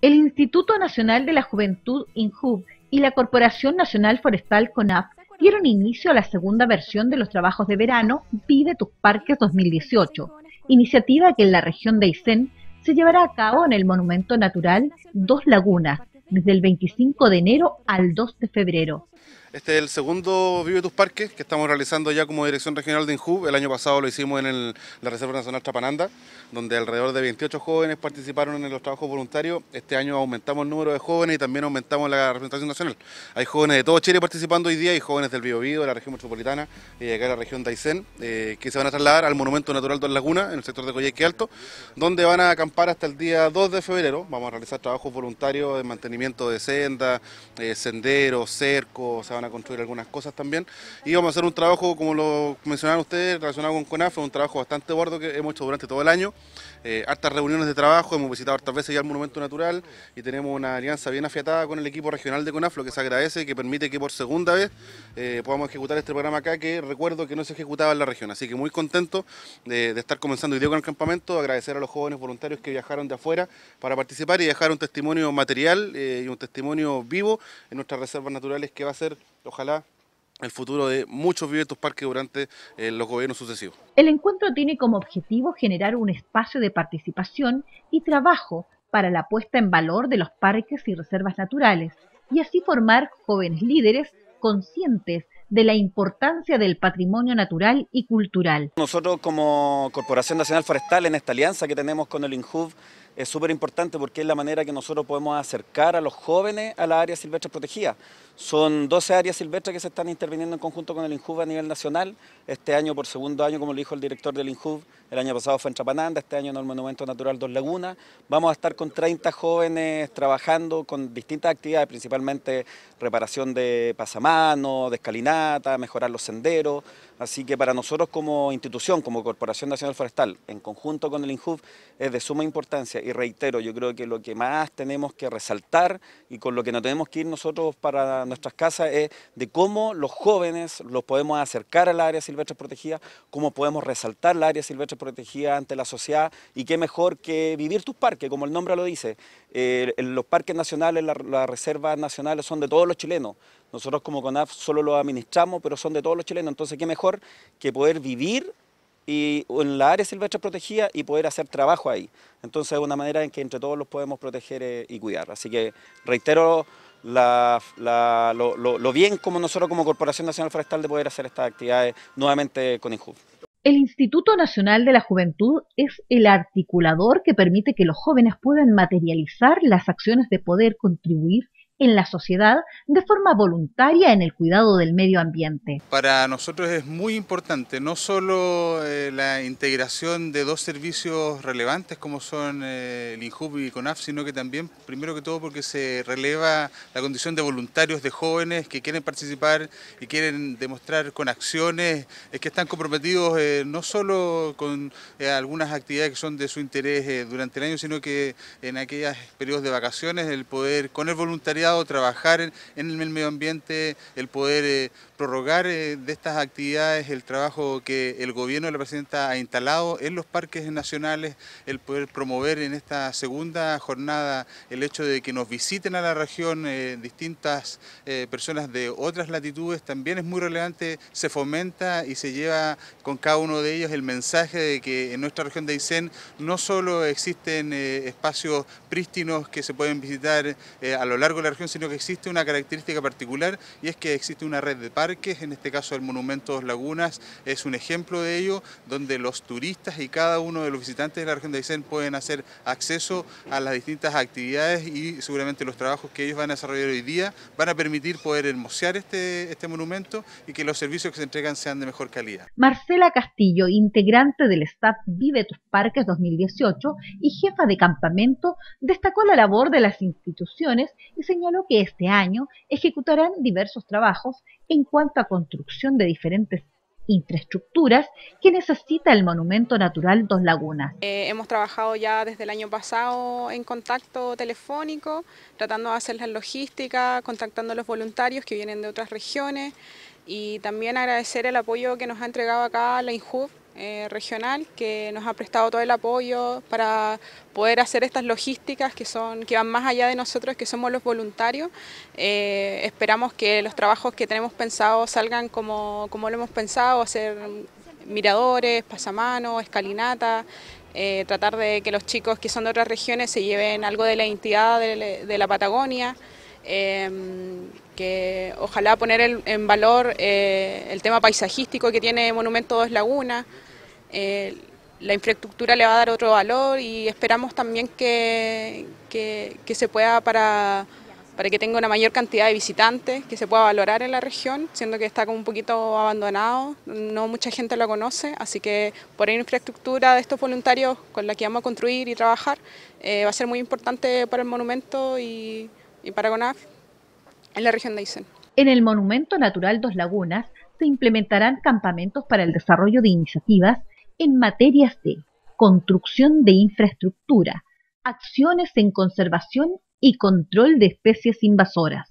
El Instituto Nacional de la Juventud, INJUV, y la Corporación Nacional Forestal, CONAF, dieron inicio a la segunda versión de los trabajos de verano Vive tus Parques 2018, iniciativa que en la región de Aysén se llevará a cabo en el Monumento Natural Dos Lagunas, desde el 25 de enero al 2 de febrero. Este es el segundo Vive Tus Parques que estamos realizando ya como Dirección Regional de INJUB. El año pasado lo hicimos en la Reserva Nacional Trapananda... donde alrededor de 28 jóvenes participaron en los trabajos voluntarios. Este año aumentamos el número de jóvenes y también aumentamos la representación nacional. Hay jóvenes de todo Chile participando hoy día, ...y jóvenes del Bío, de la región metropolitana y eh, de acá de la región de Aysén, eh, que se van a trasladar al Monumento Natural de la Laguna... en el sector de Coyeque Alto, donde van a acampar hasta el día 2 de febrero. Vamos a realizar trabajos voluntarios de mantenimiento de sendas, eh, senderos, cercos, van a construir algunas cosas también. Y vamos a hacer un trabajo, como lo mencionaron ustedes, relacionado con CONAF, un trabajo bastante gordo que hemos hecho durante todo el año. Eh, hartas reuniones de trabajo, hemos visitado hartas veces ya el Monumento Natural y tenemos una alianza bien afiatada con el equipo regional de CONAF, lo que se agradece, que permite que por segunda vez eh, podamos ejecutar este programa acá, que recuerdo que no se ejecutaba en la región. Así que muy contento de, estar comenzando hoy día con el campamento, agradecer a los jóvenes voluntarios que viajaron de afuera para participar y dejar un testimonio material eh, y un testimonio vivo en nuestras reservas naturales que va a ser ojalá el futuro de muchos vive parques durante eh, los gobiernos sucesivos. El encuentro tiene como objetivo generar un espacio de participación y trabajo para la puesta en valor de los parques y reservas naturales, y así formar jóvenes líderes conscientes de la importancia del patrimonio natural y cultural. Nosotros como Corporación Nacional Forestal, en esta alianza que tenemos con el INJUV, es súper importante porque es la manera que nosotros podemos acercar a los jóvenes a las áreas silvestres protegidas. Son 12 áreas silvestres que se están interviniendo en conjunto con el INJUV a nivel nacional. Este año, por segundo año, como lo dijo el director del INJUV, el año pasado fue en Chapananda, este año en el Monumento Natural Dos Lagunas. Vamos a estar con 30 jóvenes trabajando con distintas actividades, principalmente reparación de pasamanos, de mejorar los senderos. Así que para nosotros como institución, como Corporación Nacional Forestal, en conjunto con el INJUF, es de suma importancia. Y reitero, yo creo que lo que más tenemos que resaltar y con lo que nos tenemos que ir nosotros para nuestras casas es de cómo los jóvenes los podemos acercar al área silvestre protegida, cómo podemos resaltar la área silvestre protegida ante la sociedad y qué mejor que vivir tus parques, como el nombre lo dice. Eh, los parques nacionales, las reservas nacionales son de todos los chilenos. Nosotros como CONAF solo lo administramos, pero son de todos los chilenos, entonces qué mejor que poder vivir y, en la área silvestre protegida y poder hacer trabajo ahí. Entonces es una manera en que entre todos los podemos proteger eh, y cuidar. Así que reitero lo, lo, bien como nosotros como Corporación Nacional Forestal de poder hacer estas actividades nuevamente con INJUV. El Instituto Nacional de la Juventud es el articulador que permite que los jóvenes puedan materializar las acciones de poder contribuir en la sociedad de forma voluntaria en el cuidado del medio ambiente. Para nosotros es muy importante no solo eh, la integración de dos servicios relevantes como son eh, el Injub y CONAF, sino que también, primero que todo, porque se releva la condición de voluntarios, de jóvenes que quieren participar y quieren demostrar con acciones que están comprometidos eh, no solo con algunas actividades que son de su interés durante el año, sino que en aquellos periodos de vacaciones el poder con el voluntariado trabajar en, el medio ambiente, el poder eh, prorrogar eh, de estas actividades el trabajo que el gobierno de la presidenta ha instalado en los parques nacionales, el poder promover en esta segunda jornada el hecho de que nos visiten a la región eh, distintas personas de otras latitudes, también es muy relevante, se fomenta y se lleva con cada uno de ellos el mensaje de que en nuestra región de Aysén no solo existen espacios prístinos que se pueden visitar a lo largo de la región, sino que existe una característica particular y es que existe una red de parques, en este caso el Monumento Dos Lagunas es un ejemplo de ello, donde los turistas y cada uno de los visitantes de la región de Aysén pueden hacer acceso a las distintas actividades y seguramente los trabajos que ellos van a desarrollar hoy día van a permitir poder hermosear este, este monumento y que los servicios que se entregan sean de mejor calidad. Marcela Castillo, integrante del staff Vive Tus Parques 2018 y jefa de campamento, destacó la labor de las instituciones y señaló que este año ejecutarán diversos trabajos en cuanto a construcción de diferentes infraestructuras que necesita el Monumento Natural Dos Lagunas. Eh, hemos trabajado ya desde el año pasado en contacto telefónico, tratando de hacer la logística, contactando a los voluntarios que vienen de otras regiones y también agradecer el apoyo que nos ha entregado acá la INJUF eh, regional que nos ha prestado todo el apoyo para poder hacer estas logísticas que, son, que van más allá de nosotros, que somos los voluntarios. Eh, esperamos que los trabajos que tenemos pensados salgan como, lo hemos pensado, hacer miradores, pasamanos, escalinata eh, tratar de que los chicos que son de otras regiones se lleven algo de la identidad de, la Patagonia. Em, que ojalá poner en valor el tema paisajístico que tiene Monumento Dos Laguna. Eh, la infraestructura le va a dar otro valor y esperamos también que, se pueda para, que tenga una mayor cantidad de visitantes, que se pueda valorar en la región, siendo que está como un poquito abandonado, no mucha gente lo conoce, así que por infraestructura de estos voluntarios con la que vamos a construir y trabajar eh, va a ser muy importante para el monumento y, para CONAF en la región de Aysén. En el Monumento Natural Dos Lagunas se implementarán campamentos para el desarrollo de iniciativas en materias de construcción de infraestructura, acciones en conservación y control de especies invasoras,